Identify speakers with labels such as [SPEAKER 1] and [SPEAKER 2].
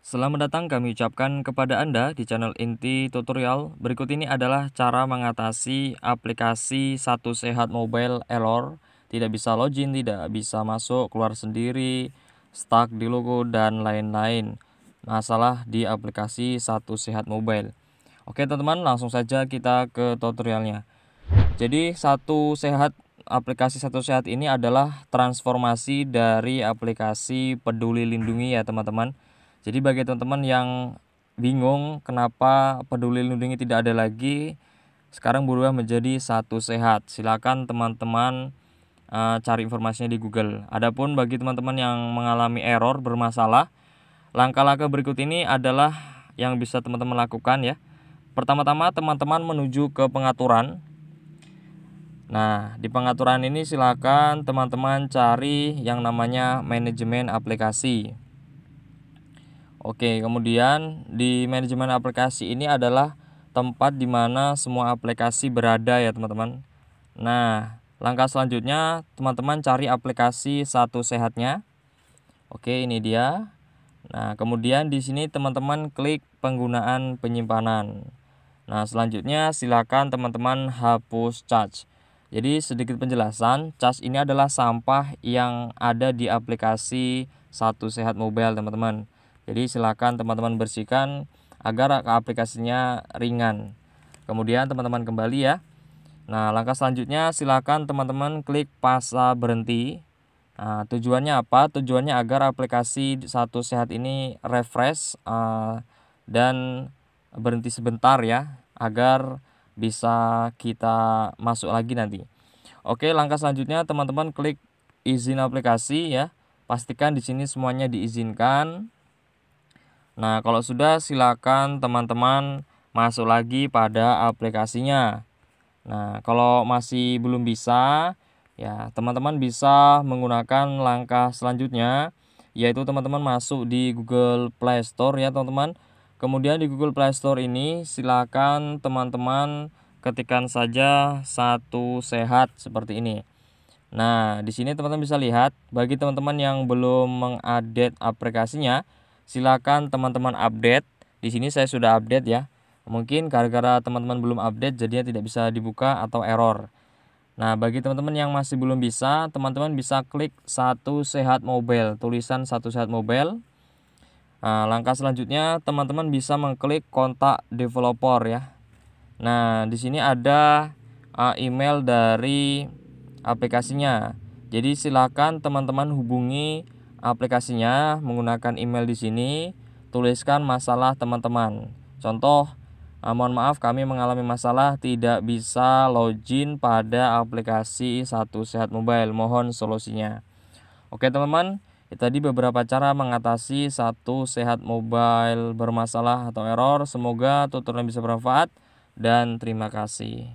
[SPEAKER 1] Selamat datang kami ucapkan kepada Anda di channel Inti Tutorial. Berikut ini adalah cara mengatasi aplikasi Satu Sehat Mobile error, tidak bisa login, tidak bisa masuk, keluar sendiri, stuck di logo dan lain-lain. Masalah di aplikasi Satu Sehat Mobile. Oke, teman-teman, langsung saja kita ke tutorialnya. Jadi, Satu Sehat aplikasi Satu Sehat ini adalah transformasi dari aplikasi Peduli Lindungi ya, teman-teman jadi bagi teman-teman yang bingung kenapa peduli lindungi tidak ada lagi, sekarang berubah menjadi satu sehat. Silakan teman-teman uh, cari informasinya di Google. Adapun bagi teman-teman yang mengalami error bermasalah, langkah-langkah berikut ini adalah yang bisa teman-teman lakukan ya. Pertama-tama teman-teman menuju ke pengaturan Nah, di pengaturan ini silakan teman-teman cari yang namanya manajemen aplikasi. Oke, kemudian di manajemen aplikasi ini adalah tempat di mana semua aplikasi berada ya, teman-teman. Nah, langkah selanjutnya teman-teman cari aplikasi satu sehatnya. Oke, ini dia. Nah, kemudian di sini teman-teman klik penggunaan penyimpanan. Nah, selanjutnya silakan teman-teman hapus charge. Jadi sedikit penjelasan, charge ini adalah sampah yang ada di aplikasi Satu Sehat Mobile, teman-teman. Jadi silakan teman-teman bersihkan agar aplikasinya ringan. Kemudian teman-teman kembali ya. Nah, langkah selanjutnya silakan teman-teman klik pasa berhenti. Nah, tujuannya apa? Tujuannya agar aplikasi Satu Sehat ini refresh uh, dan berhenti sebentar ya agar bisa kita masuk lagi nanti. Oke, langkah selanjutnya teman-teman klik izin aplikasi ya. Pastikan di sini semuanya diizinkan. Nah, kalau sudah silakan teman-teman masuk lagi pada aplikasinya. Nah, kalau masih belum bisa, ya teman-teman bisa menggunakan langkah selanjutnya yaitu teman-teman masuk di Google Play Store ya teman-teman. Kemudian di Google Play Store ini silakan teman-teman ketikan saja satu sehat seperti ini. Nah, di sini teman-teman bisa lihat bagi teman-teman yang belum mengupdate aplikasinya, silakan teman-teman update. Di sini saya sudah update ya. Mungkin gara-gara teman-teman belum update jadinya tidak bisa dibuka atau error. Nah, bagi teman-teman yang masih belum bisa, teman-teman bisa klik satu sehat mobile, tulisan satu sehat mobile. Nah, langkah selanjutnya teman-teman bisa mengklik kontak developer ya. Nah, di sini ada eh, email dari aplikasinya. Jadi silakan teman-teman hubungi aplikasinya menggunakan email di sini tuliskan masalah teman-teman contoh eh, mohon maaf kami mengalami masalah tidak bisa login pada aplikasi satu sehat mobile mohon solusinya oke teman-teman itu tadi beberapa cara mengatasi satu sehat mobile bermasalah atau error semoga tutorial bisa bermanfaat dan terima kasih